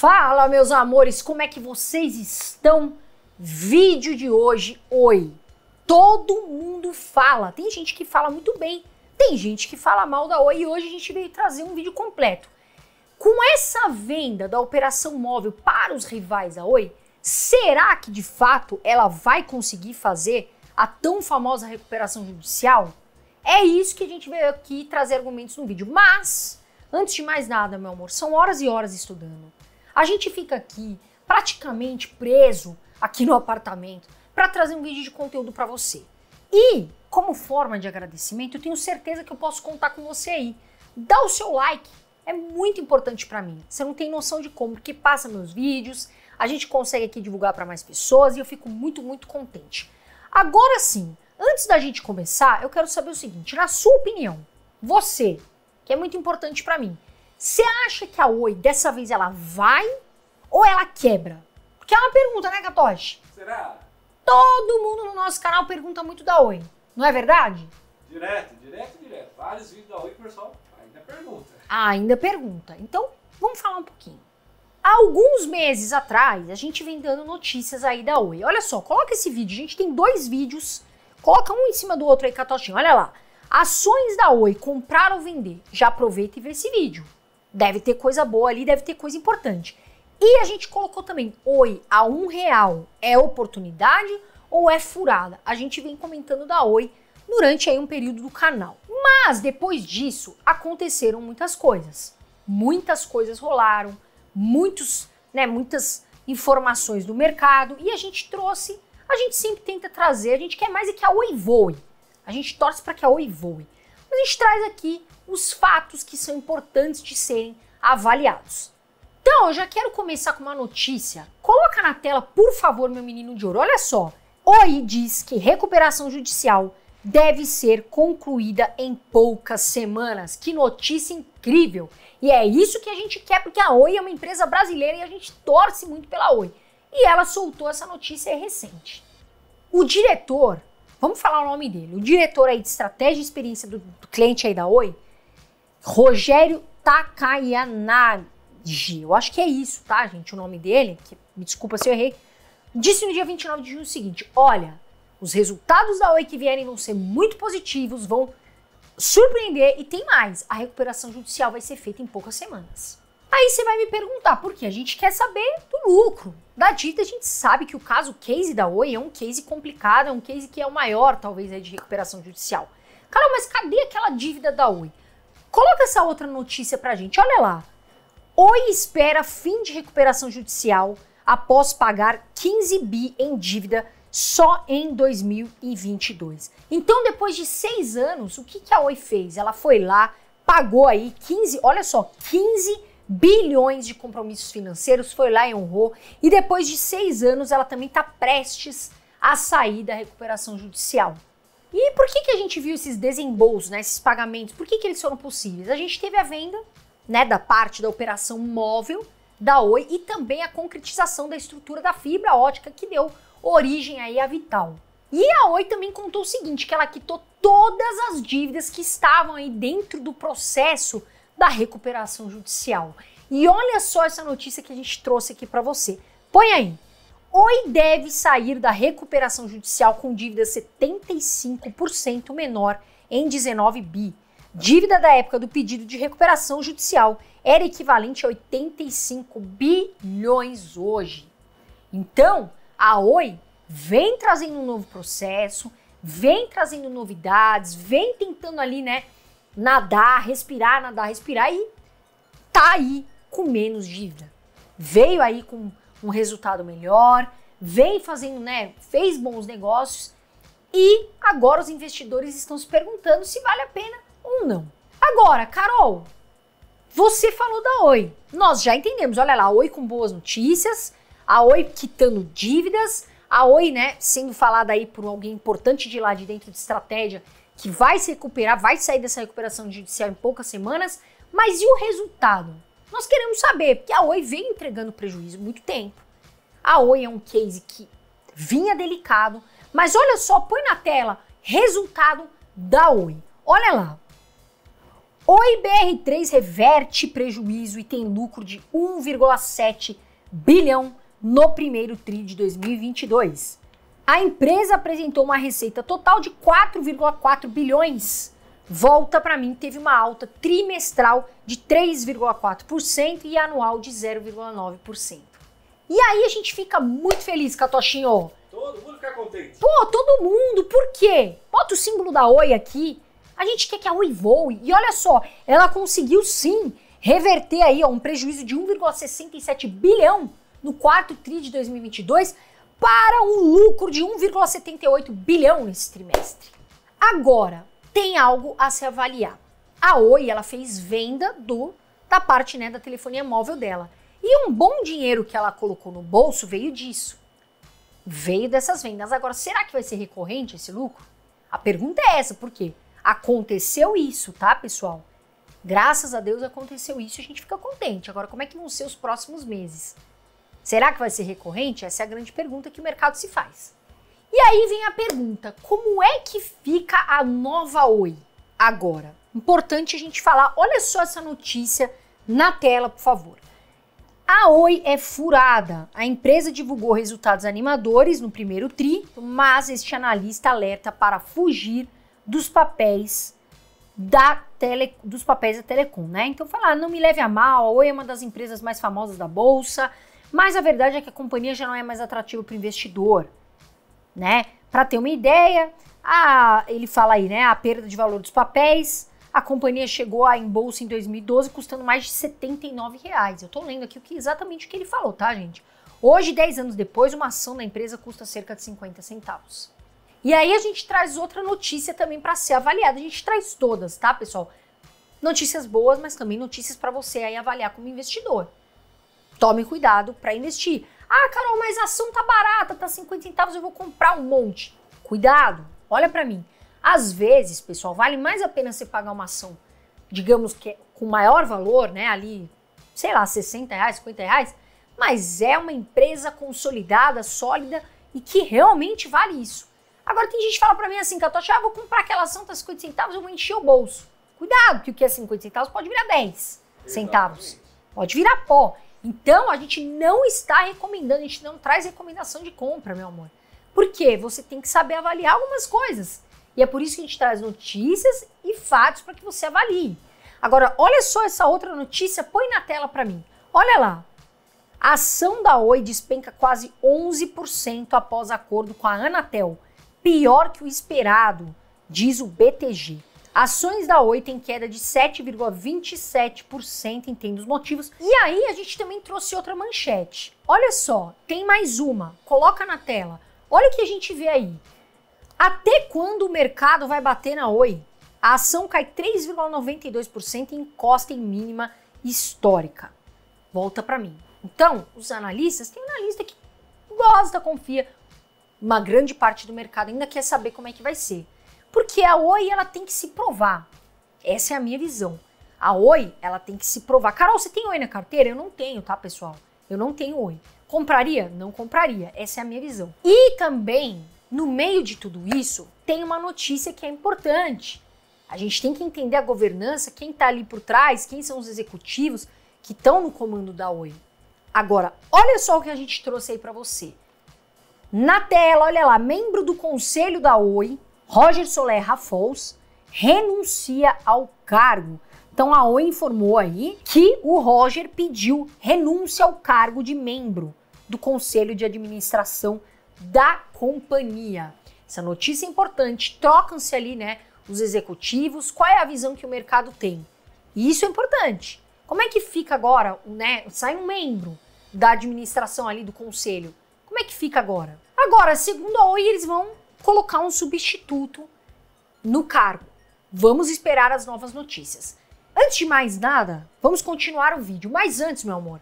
Fala, meus amores, como é que vocês estão? Vídeo de hoje, oi. Todo mundo fala. Tem gente que fala muito bem, tem gente que fala mal da Oi e hoje a gente veio trazer um vídeo completo. Com essa venda da operação móvel para os rivais da Oi, será que de fato ela vai conseguir fazer a tão famosa recuperação judicial? É isso que a gente veio aqui trazer argumentos no vídeo. Mas, antes de mais nada, meu amor, são horas e horas estudando a gente fica aqui praticamente preso aqui no apartamento para trazer um vídeo de conteúdo para você. E como forma de agradecimento, eu tenho certeza que eu posso contar com você aí. Dá o seu like, é muito importante para mim. Você não tem noção de como, porque passa meus vídeos, a gente consegue aqui divulgar para mais pessoas e eu fico muito, muito contente. Agora sim, antes da gente começar, eu quero saber o seguinte, na sua opinião, você, que é muito importante para mim, você acha que a Oi dessa vez ela vai ou ela quebra? Porque é uma pergunta, né, Gatoche? Será? Todo mundo no nosso canal pergunta muito da Oi, não é verdade? Direto, direto, direto. Vários vídeos da Oi, pessoal, ainda pergunta. Ah, ainda pergunta. Então, vamos falar um pouquinho. Há alguns meses atrás, a gente vem dando notícias aí da Oi. Olha só, coloca esse vídeo. A gente tem dois vídeos. Coloca um em cima do outro aí, Catochinho. Olha lá. Ações da Oi, comprar ou vender. Já aproveita e vê esse vídeo. Deve ter coisa boa ali, deve ter coisa importante. E a gente colocou também, oi, a um real é oportunidade ou é furada? A gente vem comentando da oi durante aí um período do canal. Mas depois disso aconteceram muitas coisas. Muitas coisas rolaram, muitos, né, muitas informações do mercado e a gente trouxe, a gente sempre tenta trazer, a gente quer mais é que a Oi voe. A gente torce para que a Oi voe. Mas a gente traz aqui os fatos que são importantes de serem avaliados. Então, eu já quero começar com uma notícia. Coloca na tela, por favor, meu menino de ouro. Olha só. OI diz que recuperação judicial deve ser concluída em poucas semanas. Que notícia incrível! E é isso que a gente quer, porque a Oi é uma empresa brasileira e a gente torce muito pela Oi. E ela soltou essa notícia recente. O diretor, vamos falar o nome dele, o diretor aí de estratégia e experiência do, do cliente aí da Oi, Rogério Takayanagi. Eu acho que é isso, tá, gente? O nome dele, que, me desculpa se eu errei, disse no dia 29 de junho o seguinte: olha, os resultados da Oi que vierem vão ser muito positivos, vão surpreender e tem mais: a recuperação judicial vai ser feita em poucas semanas. Aí você vai me perguntar, por quê? A gente quer saber do lucro. Da dívida, a gente sabe que o caso case da Oi é um case complicado, é um case que é o maior, talvez, de recuperação judicial. Cara, mas cadê aquela dívida da Oi? Coloca essa outra notícia pra gente. Olha lá. Oi espera fim de recuperação judicial após pagar 15 bi em dívida só em 2022. Então, depois de seis anos, o que, que a Oi fez? Ela foi lá, pagou aí 15, olha só, 15 bilhões de compromissos financeiros, foi lá e honrou. E depois de seis anos, ela também está prestes a sair da recuperação judicial. E por que, que a gente viu esses desembolsos, né, esses pagamentos? Por que, que eles foram possíveis? A gente teve a venda né, da parte da operação móvel da Oi e também a concretização da estrutura da fibra ótica que deu origem aí à Vital. E a Oi também contou o seguinte, que ela quitou todas as dívidas que estavam aí dentro do processo da recuperação judicial. E olha só essa notícia que a gente trouxe aqui para você. Põe aí. Oi deve sair da recuperação judicial com dívida 75% menor em 19 bi. Dívida da época do pedido de recuperação judicial era equivalente a 85 bilhões hoje. Então, a Oi vem trazendo um novo processo, vem trazendo novidades, vem tentando ali, né, nadar, respirar, nadar, respirar e tá aí com menos dívida. Veio aí com um resultado melhor, vem fazendo, né, fez bons negócios e agora os investidores estão se perguntando se vale a pena ou não. Agora, Carol, você falou da Oi. Nós já entendemos, olha lá, a Oi com boas notícias, a Oi quitando dívidas, a Oi, né, sendo falada aí por alguém importante de lá de dentro de estratégia, que vai se recuperar, vai sair dessa recuperação judicial em poucas semanas, mas e o resultado? Nós queremos saber, porque a Oi vem entregando prejuízo muito tempo. A Oi é um case que vinha delicado, mas olha só, põe na tela resultado da Oi. Olha lá. Oi BR3 reverte prejuízo e tem lucro de 1,7 bilhão no primeiro TRI de 2022. A empresa apresentou uma receita total de 4,4 bilhões volta para mim, teve uma alta trimestral de 3,4% e anual de 0,9%. E aí a gente fica muito feliz, Catochinho. Todo mundo fica contente. Pô, todo mundo, por quê? Bota o símbolo da Oi aqui. A gente quer que a Oi voe. E olha só, ela conseguiu sim reverter aí ó, um prejuízo de 1,67 bilhão no quarto tri de 2022 para um lucro de 1,78 bilhão nesse trimestre. Agora, tem algo a se avaliar. A Oi, ela fez venda do da parte né, da telefonia móvel dela. E um bom dinheiro que ela colocou no bolso veio disso. Veio dessas vendas. Agora, será que vai ser recorrente esse lucro? A pergunta é essa, por quê? Aconteceu isso, tá, pessoal? Graças a Deus aconteceu isso e a gente fica contente. Agora, como é que vão ser os próximos meses? Será que vai ser recorrente? Essa é a grande pergunta que o mercado se faz. E aí vem a pergunta: como é que fica a nova Oi agora? Importante a gente falar, olha só essa notícia na tela, por favor. A Oi é furada. A empresa divulgou resultados animadores no primeiro tri, mas este analista alerta para fugir dos papéis da tele, dos papéis da Telecom, né? Então falar, não me leve a mal, a Oi é uma das empresas mais famosas da bolsa, mas a verdade é que a companhia já não é mais atrativa para o investidor né? Para ter uma ideia, a, ele fala aí, né, a perda de valor dos papéis, a companhia chegou a em bolsa em 2012 custando mais de 79 reais. Eu tô lendo aqui o que exatamente o que ele falou, tá, gente? Hoje, 10 anos depois, uma ação da empresa custa cerca de 50 centavos. E aí a gente traz outra notícia também para ser avaliada. A gente traz todas, tá, pessoal? Notícias boas, mas também notícias para você aí avaliar como investidor. Tome cuidado para investir. Ah, Carol, mas a ação tá barata, tá 50 centavos, eu vou comprar um monte. Cuidado, olha para mim. Às vezes, pessoal, vale mais a pena você pagar uma ação, digamos que é com maior valor, né? Ali, sei lá, 60 reais, 50 reais, mas é uma empresa consolidada, sólida e que realmente vale isso. Agora tem gente que fala para mim assim, Catocha, ah, vou comprar aquela ação, tá 50 centavos, eu vou encher o bolso. Cuidado, que o que é 50 centavos pode virar 10 Exatamente. centavos. Pode virar pó. Então, a gente não está recomendando, a gente não traz recomendação de compra, meu amor. Por quê? Você tem que saber avaliar algumas coisas. E é por isso que a gente traz notícias e fatos para que você avalie. Agora, olha só essa outra notícia, põe na tela para mim. Olha lá. A ação da Oi despenca quase 11% após acordo com a Anatel. Pior que o esperado, diz o BTG. Ações da Oi têm queda de 7,27%, entendo os motivos. E aí a gente também trouxe outra manchete. Olha só, tem mais uma. Coloca na tela. Olha o que a gente vê aí. Até quando o mercado vai bater na Oi? A ação cai 3,92% e encosta em mínima histórica. Volta para mim. Então, os analistas, tem analista que gosta, confia, uma grande parte do mercado ainda quer saber como é que vai ser. Porque a Oi, ela tem que se provar. Essa é a minha visão. A Oi, ela tem que se provar. Carol, você tem Oi na carteira? Eu não tenho, tá, pessoal? Eu não tenho Oi. Compraria? Não compraria. Essa é a minha visão. E também, no meio de tudo isso, tem uma notícia que é importante. A gente tem que entender a governança, quem está ali por trás, quem são os executivos que estão no comando da Oi. Agora, olha só o que a gente trouxe aí para você. Na tela, olha lá, membro do conselho da Oi, Roger Soler Raffles renuncia ao cargo. Então a OI informou aí que o Roger pediu renúncia ao cargo de membro do conselho de administração da companhia. Essa notícia é importante. Trocam-se ali, né, os executivos. Qual é a visão que o mercado tem? E isso é importante. Como é que fica agora, né? Sai um membro da administração ali do conselho. Como é que fica agora? Agora, segundo a OI, eles vão colocar um substituto no cargo. Vamos esperar as novas notícias. Antes de mais nada, vamos continuar o vídeo. Mas antes, meu amor,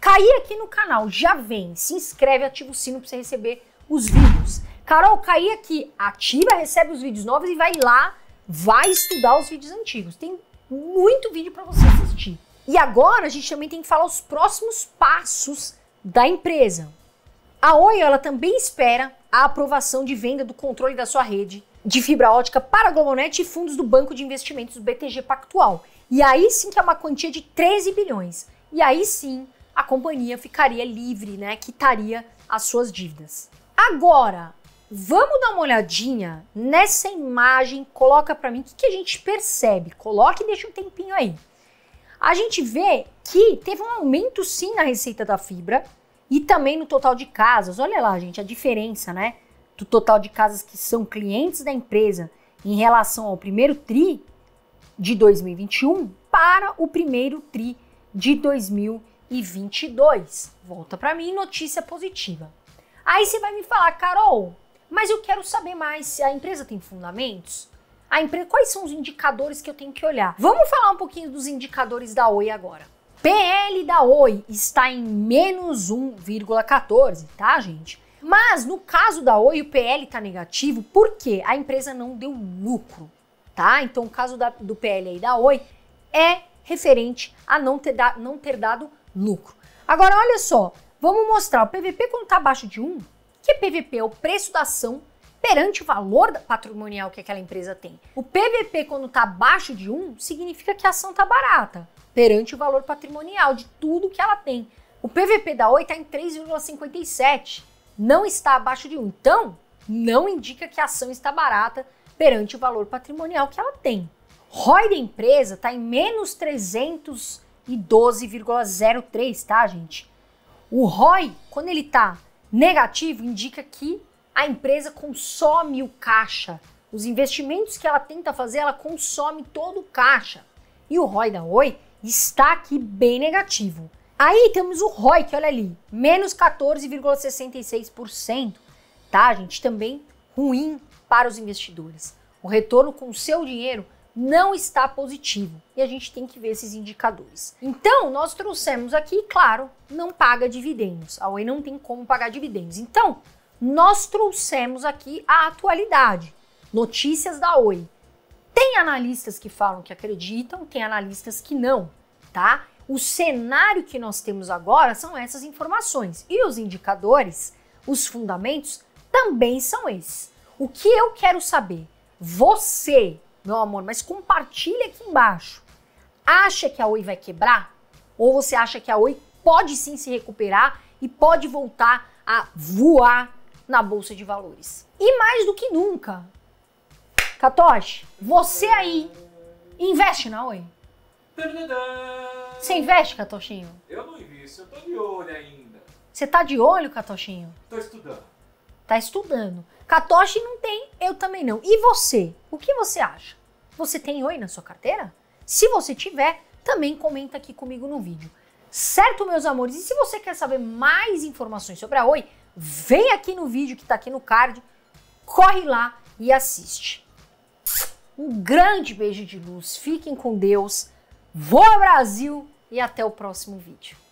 cair aqui no canal, já vem, se inscreve, ativa o sino para você receber os vídeos. Carol, cair aqui, ativa, recebe os vídeos novos e vai lá, vai estudar os vídeos antigos. Tem muito vídeo para você assistir. E agora a gente também tem que falar os próximos passos da empresa. A Oi, ela também espera a aprovação de venda do controle da sua rede de fibra ótica para a Globonet e fundos do Banco de Investimentos do BTG Pactual. E aí sim que é uma quantia de 13 bilhões. E aí sim a companhia ficaria livre, né, quitaria as suas dívidas. Agora, vamos dar uma olhadinha nessa imagem, coloca para mim o que, que a gente percebe. Coloque e deixa um tempinho aí. A gente vê que teve um aumento sim na receita da fibra, e também no total de casas. Olha lá, gente, a diferença, né? Do total de casas que são clientes da empresa em relação ao primeiro TRI de 2021 para o primeiro TRI de 2022. Volta para mim, notícia positiva. Aí você vai me falar, Carol, mas eu quero saber mais se a empresa tem fundamentos. A empresa, quais são os indicadores que eu tenho que olhar? Vamos falar um pouquinho dos indicadores da Oi agora. PL da Oi está em menos 1,14, tá, gente? Mas no caso da Oi, o PL está negativo porque a empresa não deu lucro, tá? Então o caso da, do PL aí da Oi é referente a não ter, da, não ter dado lucro. Agora, olha só, vamos mostrar o PVP quando está abaixo de 1, que PVP é o preço da ação perante o valor patrimonial que aquela empresa tem. O PVP, quando está abaixo de 1, significa que a ação está barata, perante o valor patrimonial de tudo que ela tem. O PVP da Oi está em 3,57, não está abaixo de 1. Então, não indica que a ação está barata perante o valor patrimonial que ela tem. ROI da empresa está em menos 312,03, tá, gente? O ROI, quando ele está negativo, indica que a empresa consome o caixa. Os investimentos que ela tenta fazer, ela consome todo o caixa. E o ROI da Oi está aqui bem negativo. Aí temos o ROI, que olha ali, menos 14,66%. Tá, gente? Também ruim para os investidores. O retorno com o seu dinheiro não está positivo e a gente tem que ver esses indicadores. Então, nós trouxemos aqui, claro, não paga dividendos. A Oi não tem como pagar dividendos. Então, nós trouxemos aqui a atualidade, notícias da Oi. Tem analistas que falam que acreditam, tem analistas que não, tá? O cenário que nós temos agora são essas informações e os indicadores, os fundamentos também são esses. O que eu quero saber? Você, meu amor, mas compartilha aqui embaixo. Acha que a Oi vai quebrar? Ou você acha que a Oi pode sim se recuperar e pode voltar a voar na bolsa de valores. E mais do que nunca, Katoshi, você aí investe na Oi? Você investe, Catochinho? Eu não invisto, eu tô de olho ainda. Você tá de olho, Catochinho? Tô estudando. Tá estudando. Catoshi não tem, eu também não. E você? O que você acha? Você tem Oi na sua carteira? Se você tiver, também comenta aqui comigo no vídeo. Certo, meus amores? E se você quer saber mais informações sobre a Oi, vem aqui no vídeo que está aqui no card, corre lá e assiste. Um grande beijo de luz, fiquem com Deus, voa Brasil e até o próximo vídeo.